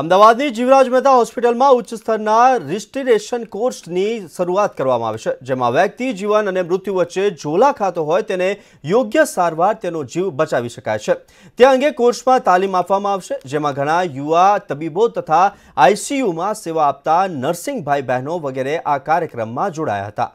અમદાવાદની જીવરાજ મહેતા હોસ્પિટલમાં ઉચ્ચ સ્તરના રિસ્ટિરેશન કોર્સની શરૂઆત કરવામાં આવે છે જેમાં વ્યક્તિ જીવન અને મૃત્યુ વચ્ચે ઝોલા ખાતો હોય તેને યોગ્ય સારવાર તેનો જીવ બચાવી શકાય છે તે અંગે કોર્સમાં તાલીમ આપવામાં આવશે જેમાં ઘણા યુવા તબીબો તથા આઈસીયુમાં સેવા આપતા નર્સિંગ ભાઈ બહેનો વગેરે આ કાર્યક્રમમાં જોડાયા હતા